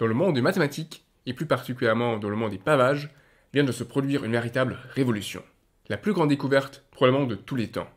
Dans le monde des mathématiques, et plus particulièrement dans le monde des pavages, vient de se produire une véritable révolution. La plus grande découverte probablement de tous les temps.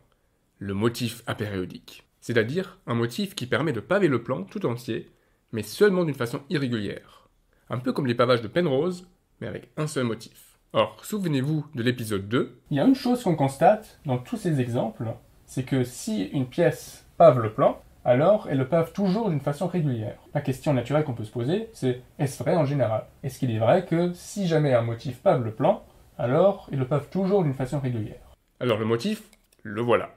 Le motif apériodique. C'est-à-dire un motif qui permet de paver le plan tout entier, mais seulement d'une façon irrégulière. Un peu comme les pavages de Penrose, mais avec un seul motif. Or, souvenez-vous de l'épisode 2. Il y a une chose qu'on constate dans tous ces exemples, c'est que si une pièce pave le plan, alors elles le peuvent toujours d'une façon régulière. La question naturelle qu'on peut se poser, c'est est-ce vrai en général Est-ce qu'il est vrai que si jamais un motif pave le plan, alors ils le peuvent toujours d'une façon régulière Alors le motif, le voilà.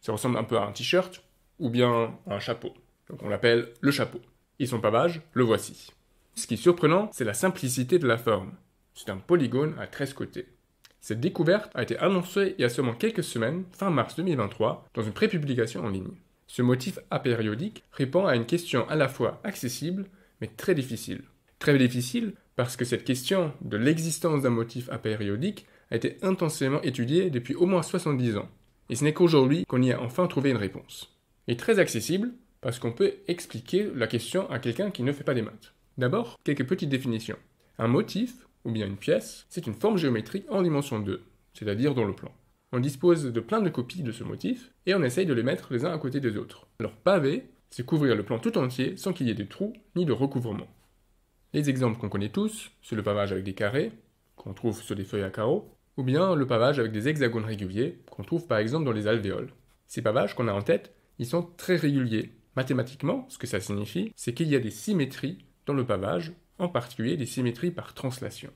Ça ressemble un peu à un t-shirt ou bien à un chapeau. Donc on l'appelle le chapeau. Et son pavage, le voici. Ce qui est surprenant, c'est la simplicité de la forme. C'est un polygone à 13 côtés. Cette découverte a été annoncée il y a seulement quelques semaines, fin mars 2023, dans une prépublication en ligne. Ce motif apériodique répond à une question à la fois accessible mais très difficile. Très difficile parce que cette question de l'existence d'un motif apériodique a été intensément étudiée depuis au moins 70 ans, et ce n'est qu'aujourd'hui qu'on y a enfin trouvé une réponse. Et très accessible parce qu'on peut expliquer la question à quelqu'un qui ne fait pas des maths. D'abord, quelques petites définitions. Un motif, ou bien une pièce, c'est une forme géométrique en dimension 2, c'est-à-dire dans le plan on dispose de plein de copies de ce motif et on essaye de les mettre les uns à côté des autres. Alors pavé, c'est couvrir le plan tout entier sans qu'il y ait de trous ni de recouvrement. Les exemples qu'on connaît tous, c'est le pavage avec des carrés, qu'on trouve sur des feuilles à carreaux, ou bien le pavage avec des hexagones réguliers, qu'on trouve par exemple dans les alvéoles. Ces pavages qu'on a en tête, ils sont très réguliers. Mathématiquement, ce que ça signifie, c'est qu'il y a des symétries dans le pavage, en particulier des symétries par translation.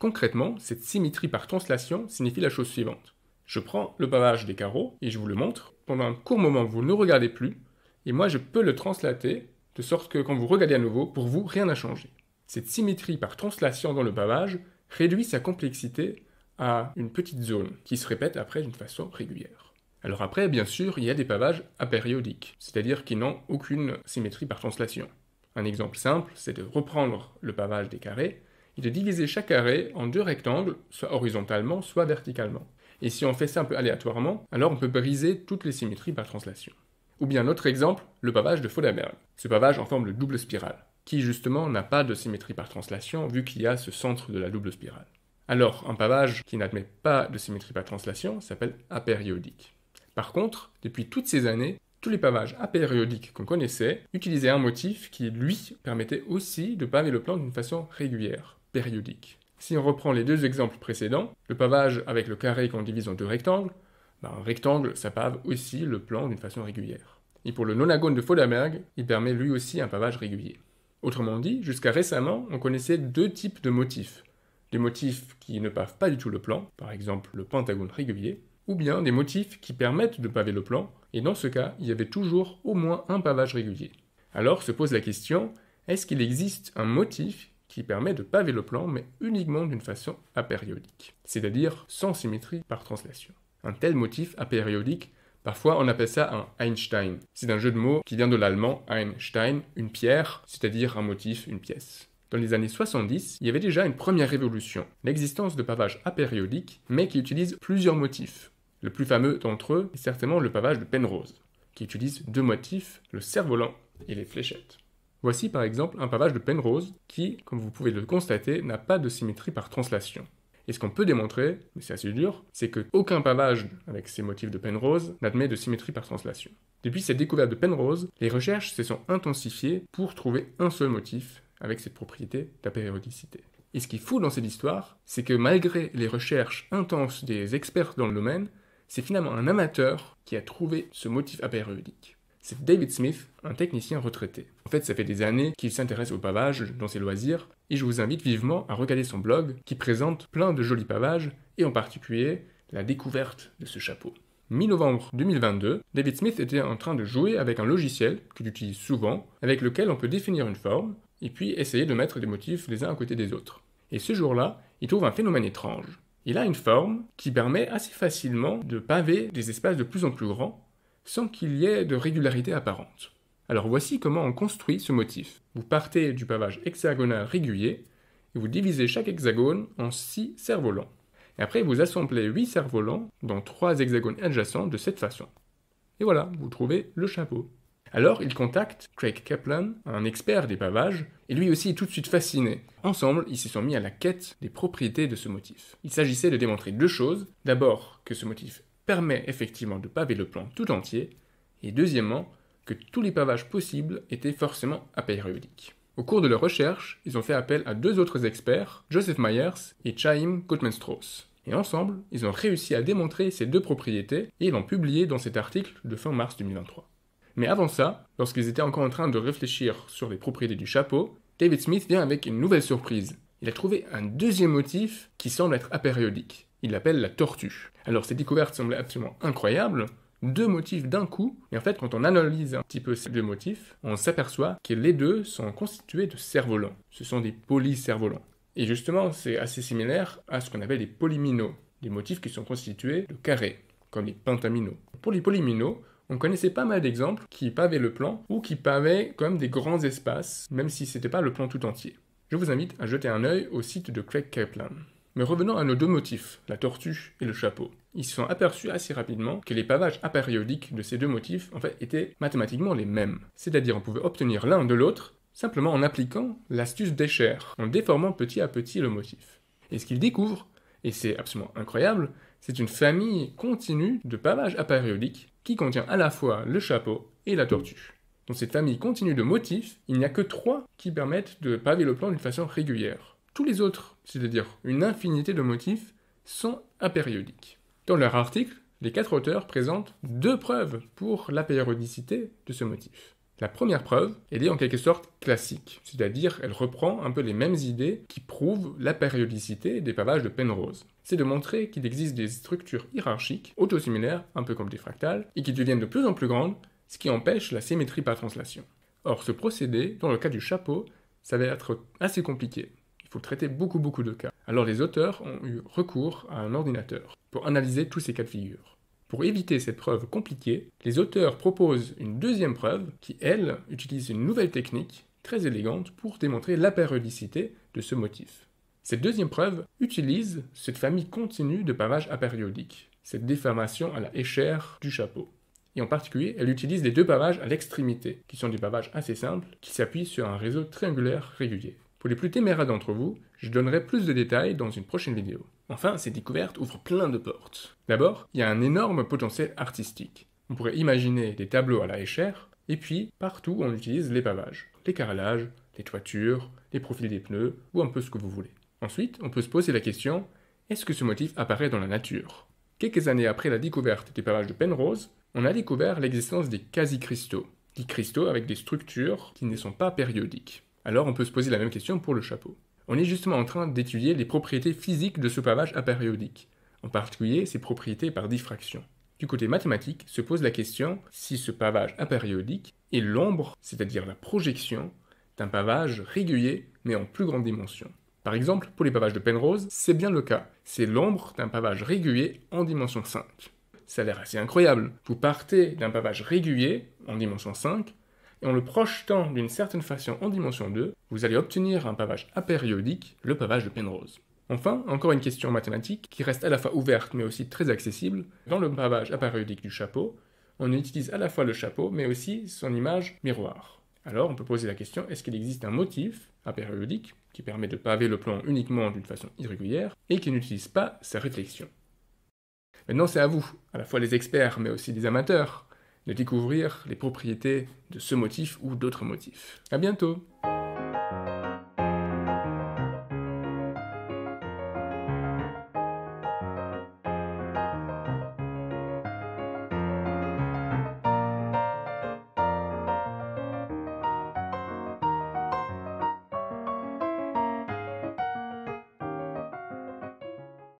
Concrètement, cette symétrie par translation signifie la chose suivante. Je prends le pavage des carreaux et je vous le montre. Pendant un court moment, vous ne regardez plus et moi je peux le translater de sorte que quand vous regardez à nouveau, pour vous, rien n'a changé. Cette symétrie par translation dans le pavage réduit sa complexité à une petite zone qui se répète après d'une façon régulière. Alors après, bien sûr, il y a des pavages apériodiques, c'est-à-dire qui n'ont aucune symétrie par translation. Un exemple simple, c'est de reprendre le pavage des carrés et de diviser chaque carré en deux rectangles, soit horizontalement, soit verticalement. Et si on fait ça un peu aléatoirement, alors on peut briser toutes les symétries par translation. Ou bien un autre exemple, le pavage de Foderberg. Ce pavage en forme de double spirale, qui justement n'a pas de symétrie par translation vu qu'il y a ce centre de la double spirale. Alors, un pavage qui n'admet pas de symétrie par translation s'appelle apériodique. Par contre, depuis toutes ces années, tous les pavages apériodiques qu'on connaissait utilisaient un motif qui, lui, permettait aussi de paver le plan d'une façon régulière, périodique. Si on reprend les deux exemples précédents, le pavage avec le carré qu'on divise en deux rectangles, bah, un rectangle, ça pave aussi le plan d'une façon régulière. Et pour le nonagone de Fodaberg, il permet lui aussi un pavage régulier. Autrement dit, jusqu'à récemment, on connaissait deux types de motifs. Des motifs qui ne pavent pas du tout le plan, par exemple le pentagone régulier, ou bien des motifs qui permettent de paver le plan, et dans ce cas, il y avait toujours au moins un pavage régulier. Alors se pose la question, est-ce qu'il existe un motif qui permet de paver le plan, mais uniquement d'une façon apériodique, c'est-à-dire sans symétrie par translation. Un tel motif apériodique, parfois on appelle ça un Einstein. C'est un jeu de mots qui vient de l'allemand Einstein, une pierre, c'est-à-dire un motif, une pièce. Dans les années 70, il y avait déjà une première révolution, l'existence de pavages apériodiques, mais qui utilisent plusieurs motifs. Le plus fameux d'entre eux est certainement le pavage de Penrose, qui utilise deux motifs, le cerf-volant et les fléchettes. Voici par exemple un pavage de Penrose qui, comme vous pouvez le constater, n'a pas de symétrie par translation. Et ce qu'on peut démontrer, mais c'est assez dur, c'est qu'aucun pavage avec ces motifs de Penrose n'admet de symétrie par translation. Depuis cette découverte de Penrose, les recherches se sont intensifiées pour trouver un seul motif avec cette propriété d'apériodicité. Et ce qui est fou dans cette histoire, c'est que malgré les recherches intenses des experts dans le domaine, c'est finalement un amateur qui a trouvé ce motif apériodique c'est David Smith, un technicien retraité. En fait, ça fait des années qu'il s'intéresse au pavage dans ses loisirs, et je vous invite vivement à regarder son blog qui présente plein de jolis pavages, et en particulier la découverte de ce chapeau. Mi-novembre 2022, David Smith était en train de jouer avec un logiciel qu'il utilise souvent, avec lequel on peut définir une forme, et puis essayer de mettre des motifs les uns à côté des autres. Et ce jour-là, il trouve un phénomène étrange. Il a une forme qui permet assez facilement de paver des espaces de plus en plus grands sans qu'il y ait de régularité apparente. Alors voici comment on construit ce motif. Vous partez du pavage hexagonal régulier et vous divisez chaque hexagone en 6 cerfs-volants. Et après, vous assemblez 8 cerfs-volants dans 3 hexagones adjacents de cette façon. Et voilà, vous trouvez le chapeau. Alors, il contacte Craig Kaplan, un expert des pavages, et lui aussi est tout de suite fasciné. Ensemble, ils se sont mis à la quête des propriétés de ce motif. Il s'agissait de démontrer deux choses. D'abord, que ce motif permet effectivement de paver le plan tout entier, et deuxièmement, que tous les pavages possibles étaient forcément apériodiques. Au cours de leurs recherches, ils ont fait appel à deux autres experts, Joseph Myers et Chaim Gottman-Strauss. Et ensemble, ils ont réussi à démontrer ces deux propriétés et l'ont publié dans cet article de fin mars 2023. Mais avant ça, lorsqu'ils étaient encore en train de réfléchir sur les propriétés du chapeau, David Smith vient avec une nouvelle surprise. Il a trouvé un deuxième motif qui semble être apériodique il l'appelle la tortue. Alors ces découvertes semblaient absolument incroyables, deux motifs d'un coup, et en fait quand on analyse un petit peu ces deux motifs, on s'aperçoit que les deux sont constitués de cerfs-volants. Ce sont des polycerfs-volants. Et justement, c'est assez similaire à ce qu'on appelle les polyminaux, des motifs qui sont constitués de carrés, comme les pentaminos. Pour les polyminaux, on connaissait pas mal d'exemples qui pavaient le plan ou qui pavaient comme des grands espaces, même si c'était pas le plan tout entier. Je vous invite à jeter un œil au site de Craig Kaplan. Mais revenons à nos deux motifs, la tortue et le chapeau. Ils se sont aperçus assez rapidement que les pavages apériodiques de ces deux motifs en fait étaient mathématiquement les mêmes. C'est-à-dire on pouvait obtenir l'un de l'autre simplement en appliquant l'astuce des chairs, en déformant petit à petit le motif. Et ce qu'ils découvrent, et c'est absolument incroyable, c'est une famille continue de pavages apériodiques qui contient à la fois le chapeau et la tortue. Dans cette famille continue de motifs, il n'y a que trois qui permettent de paver le plan d'une façon régulière tous les autres, c'est-à-dire une infinité de motifs, sont apériodiques. Dans leur article, les quatre auteurs présentent deux preuves pour l'apériodicité de ce motif. La première preuve, elle est en quelque sorte classique, c'est-à-dire elle reprend un peu les mêmes idées qui prouvent la périodicité des pavages de Penrose. C'est de montrer qu'il existe des structures hiérarchiques, autosimilaires, un peu comme des fractales, et qui deviennent de plus en plus grandes, ce qui empêche la symétrie par translation. Or, ce procédé, dans le cas du chapeau, ça va être assez compliqué, faut traiter beaucoup beaucoup de cas. Alors les auteurs ont eu recours à un ordinateur pour analyser tous ces cas de figure. Pour éviter cette preuve compliquée, les auteurs proposent une deuxième preuve qui, elle, utilise une nouvelle technique très élégante pour démontrer la périodicité de ce motif. Cette deuxième preuve utilise cette famille continue de pavages apériodiques, cette déformation à la échère du chapeau. Et en particulier, elle utilise les deux pavages à l'extrémité, qui sont des pavages assez simples, qui s'appuient sur un réseau triangulaire régulier. Pour les plus téméraires d'entre vous, je donnerai plus de détails dans une prochaine vidéo. Enfin, ces découvertes ouvrent plein de portes. D'abord, il y a un énorme potentiel artistique. On pourrait imaginer des tableaux à la échelle, et puis partout on utilise les pavages, les carrelages, les toitures, les profils des pneus, ou un peu ce que vous voulez. Ensuite, on peut se poser la question, est-ce que ce motif apparaît dans la nature Quelques années après la découverte des pavages de Penrose, on a découvert l'existence des quasi-cristaux, des cristaux avec des structures qui ne sont pas périodiques. Alors on peut se poser la même question pour le chapeau. On est justement en train d'étudier les propriétés physiques de ce pavage apériodique, en particulier ses propriétés par diffraction. Du côté mathématique se pose la question si ce pavage apériodique est l'ombre, c'est-à-dire la projection, d'un pavage régulier mais en plus grande dimension. Par exemple, pour les pavages de Penrose, c'est bien le cas. C'est l'ombre d'un pavage régulier en dimension 5. Ça a l'air assez incroyable. Vous partez d'un pavage régulier en dimension 5 et en le projetant d'une certaine façon en dimension 2, vous allez obtenir un pavage apériodique, le pavage de Penrose. Enfin, encore une question mathématique qui reste à la fois ouverte mais aussi très accessible. Dans le pavage apériodique du chapeau, on utilise à la fois le chapeau mais aussi son image miroir. Alors on peut poser la question, est-ce qu'il existe un motif apériodique qui permet de paver le plan uniquement d'une façon irrégulière et qui n'utilise pas sa réflexion Maintenant c'est à vous, à la fois les experts mais aussi les amateurs, de découvrir les propriétés de ce motif ou d'autres motifs. À bientôt!